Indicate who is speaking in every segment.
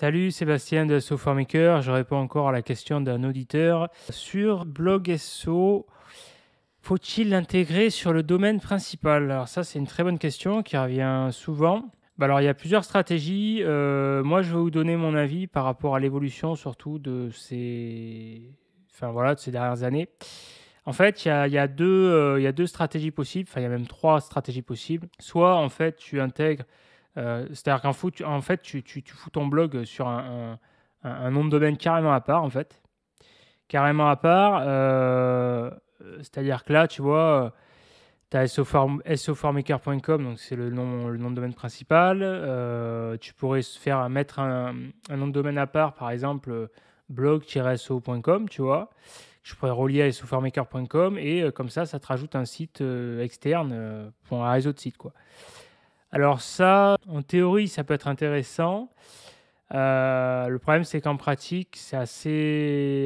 Speaker 1: Salut Sébastien de SO4MAKER. je réponds encore à la question d'un auditeur. Sur blog faut-il l'intégrer sur le domaine principal Alors ça c'est une très bonne question qui revient souvent. Bah alors il y a plusieurs stratégies. Euh, moi je vais vous donner mon avis par rapport à l'évolution surtout de ces... Enfin, voilà, de ces dernières années. En fait, il y, a, deux, euh, il y a, deux stratégies possibles, enfin il y a même trois stratégies possibles. Soit en fait tu intègres euh, c'est-à-dire qu'en fait, tu, tu, tu, fous ton blog sur un, un, nom de domaine carrément à part, en fait. Carrément à part. Euh, c'est-à-dire que là, tu vois, euh, tu as soformaker.com, donc c'est le nom, le nom de domaine principal. tu pourrais faire mettre un, un, nom de domaine à part, par exemple, blog-so.com, tu vois. Je pourrais relier à soformaker.com et comme ça, ça te rajoute un site externe pour un réseau de sites, quoi. Alors ça, en théorie, ça peut être intéressant. Euh, le problème, c'est qu'en pratique, c'est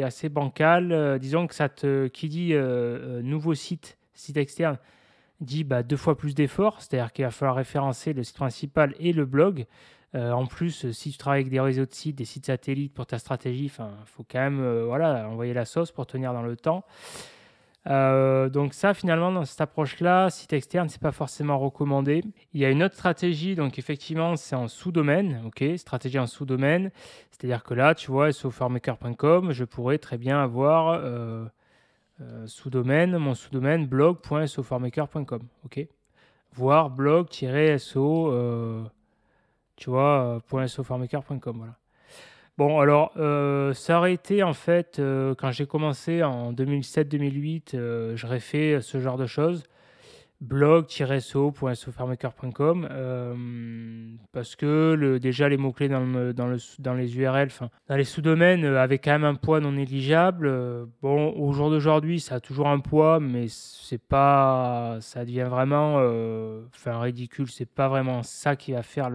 Speaker 1: assez, bancal. Euh, disons que ça te, qui dit euh, nouveau site, site externe, dit bah, deux fois plus d'efforts, c'est-à-dire qu'il va falloir référencer le site principal et le blog. en plus, si tu travailles avec des réseaux de sites, des sites satellites pour ta stratégie, il faut quand même voilà, envoyer la sauce pour tenir dans le temps. Euh, donc ça, finalement, dans cette approche-là, site externe, c'est pas forcément recommandé. Il y a une autre stratégie, donc effectivement, c'est en sous-domaine, ok, stratégie en sous-domaine. C'est-à-dire que là, tu vois, soformaker.com, je pourrais très bien avoir euh, euh, sous-domaine, mon sous-domaine blog.soformaker.com, ok, Voir blog-so, tu vois, voilà. Bon, alors, euh, ça aurait été en fait, euh, quand j'ai commencé en 2007-2008, euh, j'aurais fait ce genre de choses blog-so.sofermaker.com parce que le, déjà les mots-clés dans, les URL, dans les sous-domaines avaient quand même un poids non négligeable. bon, au jour d'aujourd'hui, ça a toujours un poids, mais c'est pas, ça devient vraiment, enfin, ridicule. C'est pas vraiment ça qui va faire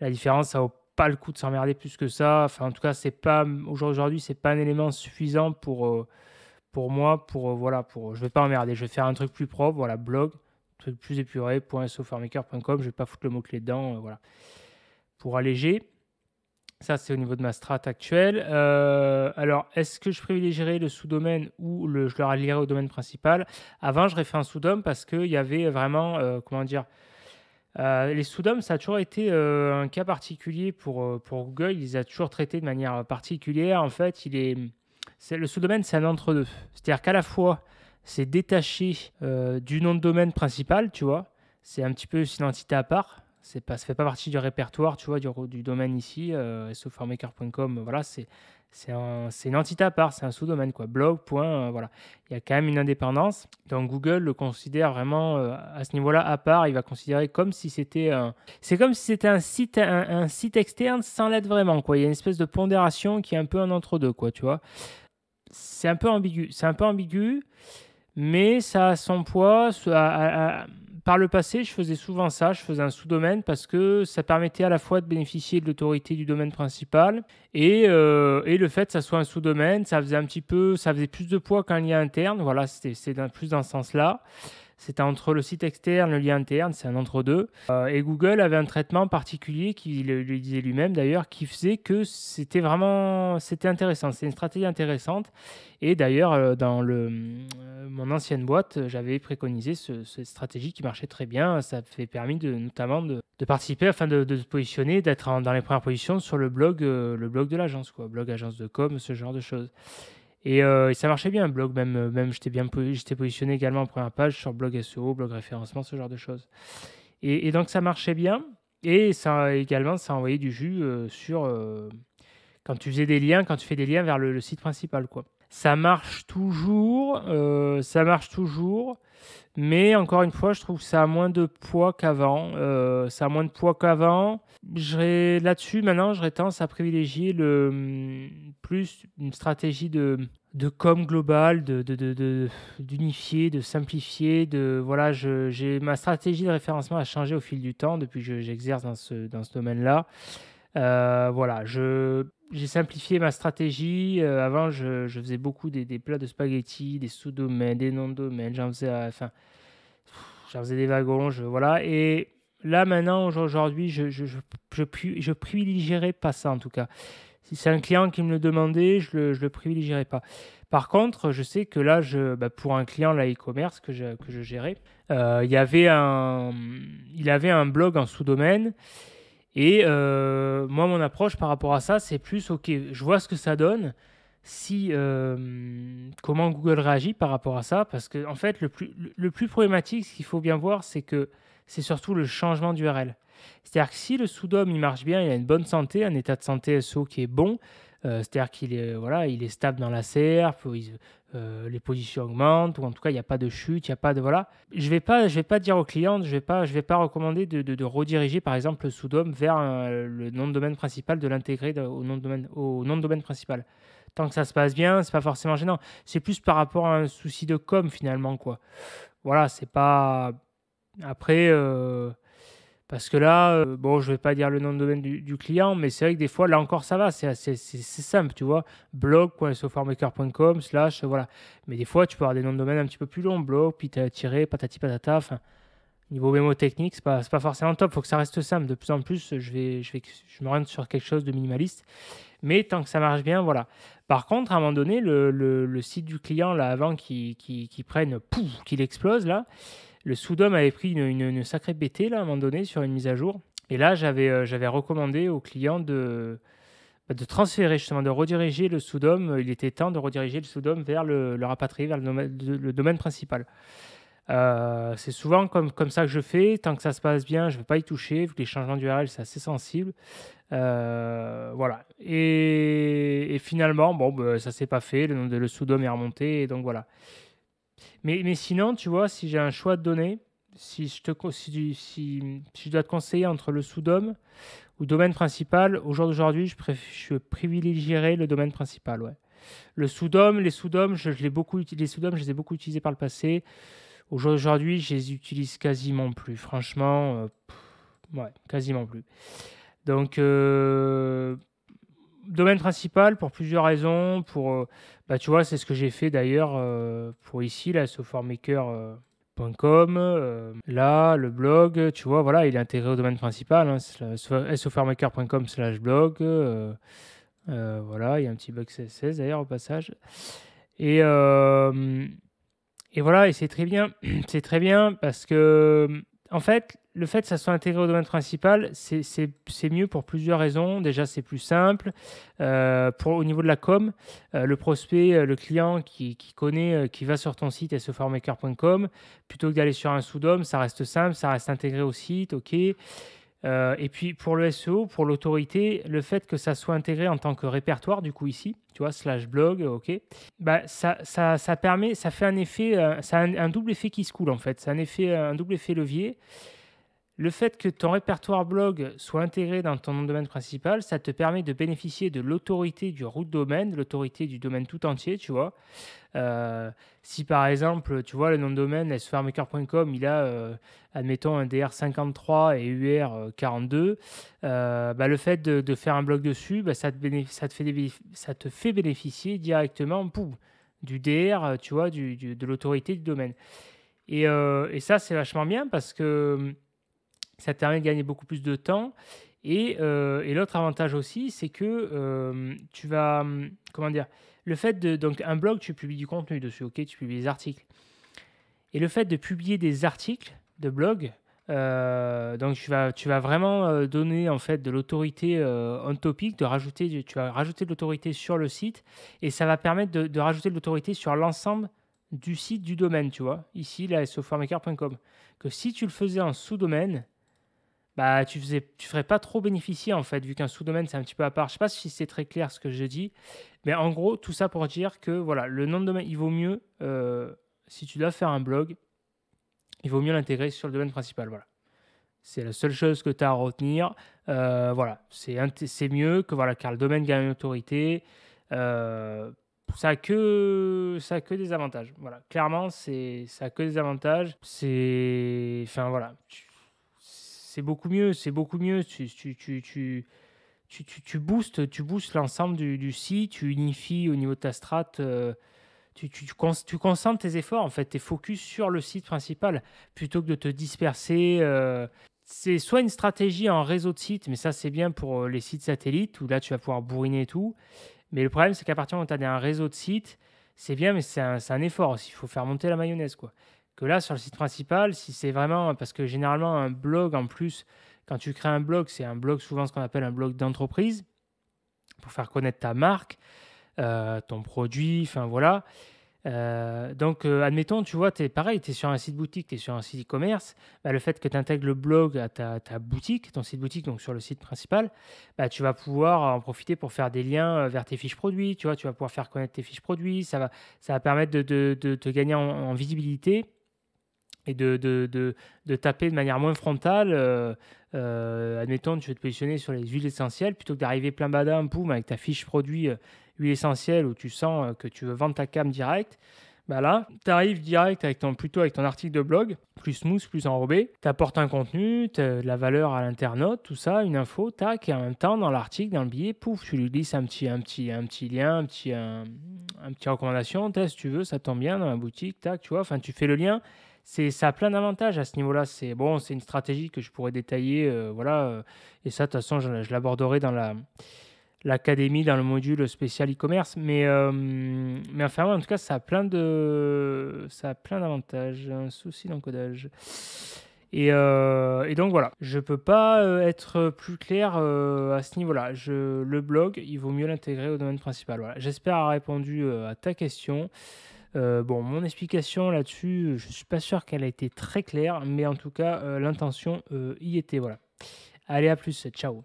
Speaker 1: la différence pas le coup de s'emmerder plus que ça. Enfin, en tout cas, c'est pas aujourd'hui, c'est pas un élément suffisant pour euh, pour moi. Pour euh, voilà, pour je vais pas emmerder. Je vais faire un truc plus propre. Voilà, blog, truc plus épuré. Com, Je vais pas foutre le mot clé dedans. Euh, voilà, pour alléger. Ça, c'est au niveau de ma strat actuelle. alors, est-ce que je privilégierais le sous-domaine ou le, je le rallierais au domaine principal Avant, j'aurais fait un sous domaine parce qu'il y avait vraiment, comment dire, euh, les sous domaines ça a toujours été euh, un cas particulier euh, pour, Google. Il les a toujours traités de manière particulière. En fait, le sous-domaine, c'est un entre-deux. C'est-à-dire qu'à la fois, c'est détaché du nom de domaine principal, tu vois. C'est un petit peu une entité à part c'est pas, ça fait pas partie du répertoire, tu vois, du, du domaine ici. Euh, SOFarmaker.com, voilà, c'est c'est une entité à part, c'est un sous-domaine quoi. Blog. Point, euh, voilà, il y a quand même une indépendance. Donc Google le considère vraiment euh, à ce niveau-là à part. Il va considérer comme si c'était un, c'est comme si c'était un site, un, site externe sans l'être vraiment quoi. Il y a une espèce de pondération qui est un peu un entre deux quoi, tu vois. C'est un peu ambigu, c'est un peu ambigu, mais ça a son poids. Ça par le passé, je faisais souvent ça, je faisais un sous-domaine parce que ça permettait à la fois de bénéficier de l'autorité du domaine principal et, euh, le fait que ça soit un sous-domaine, ça faisait un petit peu, ça faisait plus de poids qu'un lien interne. Voilà, c'est plus dans ce sens-là. C'était entre le site externe, le lien interne, c'est un entre-deux. Euh, et Google avait un traitement particulier, qui lui disait lui-même d'ailleurs, qui faisait que c'était vraiment c'était intéressant. C'est une stratégie intéressante. Et d'ailleurs, euh, dans le, euh, mon ancienne boîte, j'avais préconisé cette stratégie qui marchait très bien. Ça fait permis de, notamment de, participer, afin de, se positionner, d'être dans les premières positions sur le blog, le blog de l'agence, quoi, blog agence de com, ce genre de choses. Euh, et, ça marchait bien, blog, même, euh, même j'étais bien j'étais positionné également en première page sur blog SEO, blog référencement, ce genre de choses. Et, donc ça marchait bien, et ça également, ça envoyait du jus euh, sur quand tu faisais des liens, quand tu fais des liens vers le site principal, quoi. Ça marche toujours, euh, ça marche toujours, mais encore une fois, je trouve que ça a moins de poids qu'avant. Euh, ça a moins de poids qu'avant. Là-dessus, maintenant, j'aurais tendance à privilégier le, hmm, plus une stratégie de, de com global, d'unifier, de, de, de, de, simplifier. De, voilà, je, ma stratégie de référencement a changé au fil du temps depuis que j'exerce dans ce, dans ce domaine-là. Euh, voilà, je, j'ai simplifié ma stratégie. Euh, avant, je, faisais beaucoup des, plats de spaghettis, des sous-domaines, des non-domaines. J'en faisais, enfin, j'en faisais des wagons. voilà. Et là, maintenant, aujourd'hui, je, je, je, privilégierais pas ça, en tout cas. Si c'est un client qui me le demandait, je le, le privilégierais pas. Par contre, je sais que là, je, bah, pour un client, là, e-commerce que je, gérais, euh, il y avait un, il avait un blog en sous-domaine. Et euh, moi, mon approche par rapport à ça, c'est plus, ok, je vois ce que ça donne, si euh, comment Google réagit par rapport à ça, parce que en fait, le plus, le plus problématique, ce qu'il faut bien voir, c'est que c'est surtout le changement d'URL. C'est-à-dire que si le sous-dom il marche bien, il a une bonne santé, un état de santé SEO qui est bon, euh, c'est-à-dire qu'il est, euh, voilà, il est stable dans la serpe, euh, les positions augmentent, ou en tout cas, il n'y a pas de chute, il n'y a pas de. Voilà. Je ne vais, pas, je vais pas dire aux clientes, je ne vais, pas, je vais pas recommander de, de, rediriger, par exemple, le sous-dôme vers le nom de domaine principal, de l'intégrer au, nom de domaine, au nom de domaine principal. Tant que ça se passe bien, c'est pas forcément gênant. C'est plus par rapport à un souci de com, finalement, quoi. Voilà, c'est pas. Après. Parce que là, euh, bon, je ne vais pas dire le nom de domaine du, client, mais c'est vrai que des fois, là encore, ça va, c'est simple, tu vois. blog.sofarmaker.com slash, voilà. Mais des fois, tu peux avoir des noms de domaine un petit peu plus longs, blog, puis as tiré, patati patata, enfin, niveau mémo-technique, ce n'est pas, forcément top, il faut que ça reste simple. De plus en plus, je, vais, je, vais, je me rends sur quelque chose de minimaliste. Mais tant que ça marche bien, voilà. Par contre, à un moment donné, le, site du client, là, avant qu'il prenne, pouf, qu'il explose, là, le sous-dôme avait pris une, sacrée bêté là, à un moment donné sur une mise à jour. Et là, j'avais euh, j'avais recommandé aux clients de, bah, de transférer justement, de rediriger le sous-dôme. Il était temps de rediriger le sous-dôme vers le, le rapatrier, vers le domaine, principal. Euh, c'est souvent comme, comme ça que je fais. Tant que ça se passe bien, je ne vais pas y toucher, les changements d'URL, c'est assez sensible. Euh, voilà. Et, finalement, bon, bah, ça ne s'est pas fait. Le, le dôme est remonté. donc voilà. Mais, mais sinon, tu vois, si j'ai un choix de données, donner, si je, te, si, dois te conseiller entre le sous-dôme ou domaine principal, au jour d'aujourd'hui, je, je, privilégierais le domaine principal. Ouais. Le sous-dôme, les sous-dômes, je, je beaucoup, les sous je les ai beaucoup utilisés par le passé. Au jour d'aujourd'hui, je les utilise quasiment plus. Franchement, euh, ouais, quasiment plus. Donc, euh, domaine principal pour plusieurs raisons. Pour, euh, bah, tu vois, c'est ce que j'ai fait d'ailleurs euh, pour ici, la soformaker.com. Euh, là, le blog, tu vois, voilà, il est intégré au domaine principal, hein, soformaker.com slash blog. voilà, il y a un petit bug CSS d'ailleurs au passage. Et, et voilà, et c'est très bien. C'est très bien parce que, en fait, le fait que ça soit intégré au domaine principal, c'est mieux pour plusieurs raisons. Déjà, c'est plus simple. Euh, au niveau de la com, euh, le prospect, euh, le client qui, connaît, qui va sur ton site soformaker.com, plutôt que d'aller sur un sous-dom, ça reste simple, ça reste intégré au site, OK. et puis pour le SEO, pour l'autorité, le fait que ça soit intégré en tant que répertoire, du coup ici, tu vois, slash blog, ok, bah, ça, permet, ça fait un effet, ça un, double effet qui se coule en fait, c'est un effet, un double effet levier. Le fait que ton répertoire blog soit intégré dans ton nom de domaine principal, ça te permet de bénéficier de l'autorité du root domaine, l'autorité du domaine tout entier, tu vois. Euh, si par exemple, tu vois, le nom de domaine sfarmaker.com, il a, euh, admettons, un DR53 et UR42, euh, bah, le fait de, faire un blog dessus, bah, ça, te ça, te fait bénéficier directement du DR, tu vois, de l'autorité du domaine. Et, et ça, c'est vachement bien parce que ça te permet de gagner beaucoup plus de temps. Et, euh, l'autre avantage aussi, c'est que euh, tu vas, hum, comment dire, le fait de, donc un blog, tu publies du contenu dessus, ok, tu publies des articles. Et le fait de publier des articles de blog, euh, donc tu vas, tu vas vraiment donner en fait de l'autorité en topic, de rajouter, tu vas rajouter de l'autorité sur le site, et ça va permettre de, rajouter de l'autorité sur l'ensemble du site du domaine, tu vois. Ici, là, softwaremaker.com. Que si tu le faisais en sous-domaine, bah, tu faisais, tu ferais pas trop bénéficier en fait, vu qu'un sous-domaine c'est un petit peu à part. Je sais pas si c'est très clair ce que je dis, mais en gros tout ça pour dire que voilà, le nom de domaine, il vaut mieux euh, si tu dois faire un blog, il vaut mieux l'intégrer sur le domaine principal. Voilà, c'est la seule chose que tu as à retenir. Euh, voilà, c'est mieux que voilà, car le domaine gagne une autorité. Euh, ça a que ça que des avantages. Voilà, clairement ça a que des avantages. C'est enfin voilà c'est beaucoup mieux, c'est beaucoup mieux. Tu, tu, boostes, tu boostes l'ensemble du, du, site, tu unifies au niveau de ta strat, euh, tu, concentres tes efforts, en fait, tes focus sur le site principal, plutôt que de te disperser. Euh. c'est soit une stratégie en réseau de sites, mais ça c'est bien pour euh, les sites satellites, où là tu vas pouvoir bourriner tout. Mais le problème, c'est qu'à partir du moment où tu as un réseau de sites, c'est bien, mais c'est un, un, effort aussi. Il faut faire monter la mayonnaise. quoi là, sur le site principal, si c'est vraiment. Parce que généralement, un blog, en plus, quand tu crées un blog, c'est un blog, souvent ce qu'on appelle un blog d'entreprise, pour faire connaître ta marque, euh, ton produit, enfin voilà. Euh, donc, euh, admettons, tu vois, es pareil, tu es sur un site boutique, tu es sur un site e-commerce, bah, le fait que tu intègres le blog à ta, boutique, ton site boutique, donc sur le site principal, bah, tu vas pouvoir en profiter pour faire des liens vers tes fiches produits, tu vois, tu vas pouvoir faire connaître tes fiches produits, ça va, ça va permettre de, te gagner en, visibilité et de, de, de, taper de manière moins frontale. Euh, euh, admettons, tu veux te positionner sur les huiles essentielles plutôt que d'arriver plein badin, poum, avec ta fiche produit euh, huile essentielle où tu sens euh, que tu veux vendre ta cam direct. Bah là, tu arrives direct avec ton, plutôt avec ton article de blog, plus smooth, plus enrobé. Tu apportes un contenu, de la valeur à l'internaute, tout ça, une info, tac, et en même temps, dans l'article, dans le billet, pouf, tu lui glisses un petit, un petit, un petit lien, un petit, un, un petit recommandation, test, si tu veux, ça tombe bien dans la boutique, tac, tu vois, enfin, tu fais le lien c'est ça a plein d'avantages à ce niveau-là. C'est bon, c'est une stratégie que je pourrais détailler, euh, voilà. Euh, et ça, de toute façon, je, l'aborderai dans la l'académie, dans le module spécial e-commerce. Mais euh, mais enfin, en tout cas, ça a plein de ça a plein d'avantages. Un souci d'encodage. Et, et, donc voilà, je peux pas être plus clair à ce niveau-là. le blog, il vaut mieux l'intégrer au domaine principal. Voilà. J'espère avoir répondu à ta question. Euh, bon, mon explication là-dessus, je ne suis pas sûr qu'elle a été très claire, mais en tout cas, euh, l'intention euh, y était. Voilà. Allez, à plus, ciao